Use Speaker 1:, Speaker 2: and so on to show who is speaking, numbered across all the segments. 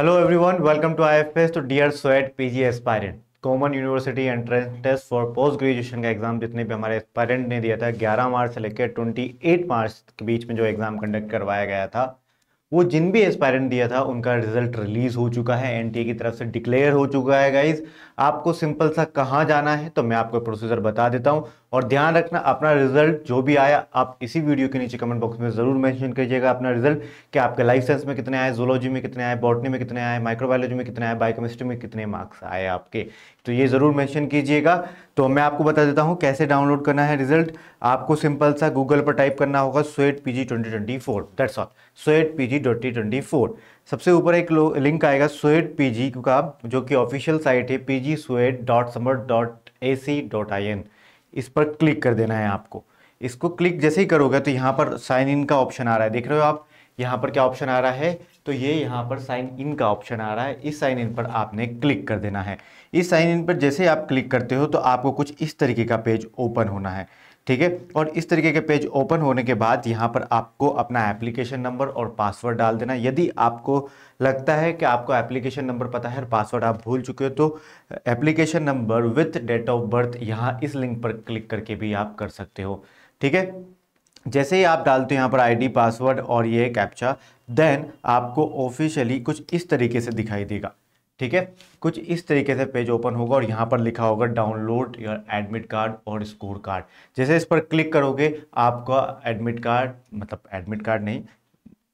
Speaker 1: hello everyone welcome to IFS तो dear CUET PG aspirant common university entrance test for post graduation का exam जितने भी हमारे aspirant ने दिया था 11 मार्च से लेकर 28 मार्च के बीच में जो एग्ज़ाम कंडक्ट करवाया गया था वो जिन भी एस्पायरेंट दिया था उनका रिजल्ट रिलीज हो चुका है एनटीए की तरफ से डिक्लेयर हो चुका है गाइज आपको सिंपल सा कहाँ जाना है तो मैं आपको प्रोसीजर बता देता हूँ और ध्यान रखना अपना रिजल्ट जो भी आया आप इसी वीडियो के नीचे कमेंट बॉक्स में जरूर मेंशन कीजिएगा अपना रिजल्ट कि आपके लाइफ साइंस में कितने आए जोलॉजी में कितने आए बॉटनी में कितने आए माइक्रोबायोलॉजी में कितने आए बायोकेमिस्ट्री में कितने मार्क्स आए आपके तो ये जरूर मैंशन कीजिएगा तो मैं आपको बता देता हूँ कैसे डाउनलोड करना है रिजल्ट आपको सिंपल सा गूगल पर टाइप करना होगा CUET P G twenty twenty four that's all CUET P G twenty twenty four सबसे ऊपर एक लिंक आएगा स्वेट पी जी का जो कि ऑफिशियल साइट है P G CUET dot Samarth dot A C dot I N इस पर क्लिक कर देना है आपको इसको क्लिक जैसे ही करोगे तो यहाँ पर साइन इन का ऑप्शन आ रहा है देख रहे हो आप यहाँ पर क्या ऑप्शन आ रहा है तो ये यहाँ पर साइन इन का ऑप्शन आ रहा है इस साइन इन पर आपने क्लिक कर देना है इस साइन इन पर जैसे आप क्लिक करते हो तो आपको कुछ इस तरीके का पेज ओपन होना है ठीक है और इस तरीके के पेज ओपन होने के बाद यहाँ पर आपको अपना एप्लीकेशन नंबर और पासवर्ड डाल देना यदि आपको लगता है कि आपको एप्लीकेशन नंबर पता है और पासवर्ड आप भूल चुके हो तो application number with date of birth यहाँ इस लिंक पर क्लिक करके भी आप कर सकते हो ठीक है जैसे ही आप डालते हो यहाँ पर आईडी पासवर्ड और ये कैप्चा देन आपको ऑफिशियली कुछ इस तरीके से दिखाई देगा ठीक है कुछ इस तरीके से पेज ओपन होगा और यहाँ पर लिखा होगा डाउनलोड योर एडमिट कार्ड और स्कोर कार्ड जैसे इस पर क्लिक करोगे आपका एडमिट कार्ड मतलब एडमिट कार्ड नहीं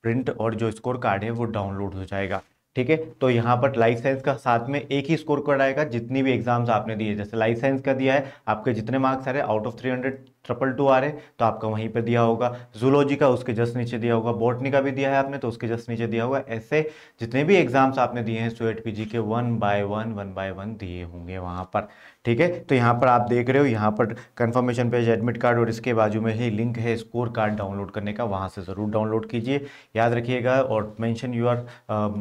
Speaker 1: प्रिंट और जो स्कोर कार्ड है वो डाउनलोड हो जाएगा ठीक है तो यहाँ पर लाइफ साइंस का साथ में एक ही स्कोर कार्ड आएगा जितनी भी एग्जाम्स आपने दिए जैसे लाइफ साइंस का दिया है आपके जितने मार्क्स आ रहे हैं out of three hundred triple two आ रहे हैं तो आपका वहीं पर दिया होगा जूलॉजी का उसके जस्ट नीचे दिया होगा बॉटनी का भी दिया है आपने तो उसके जस्ट नीचे दिया होगा ऐसे जितने भी एग्जाम्स आपने दिए हैं स्वेट पी के one by one one by one दिए होंगे वहाँ पर ठीक है तो यहाँ पर आप देख रहे हो यहाँ पर कन्फर्मेशन पेज एडमिट कार्ड और इसके बाजू में ही लिंक है स्कोर कार्ड डाउनलोड करने का वहाँ से ज़रूर डाउनलोड कीजिए याद रखिएगा और mention your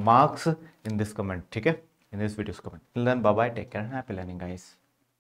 Speaker 1: marks marks in this comment ठीक है in this video's comment till then bye bye take care and happy learning guys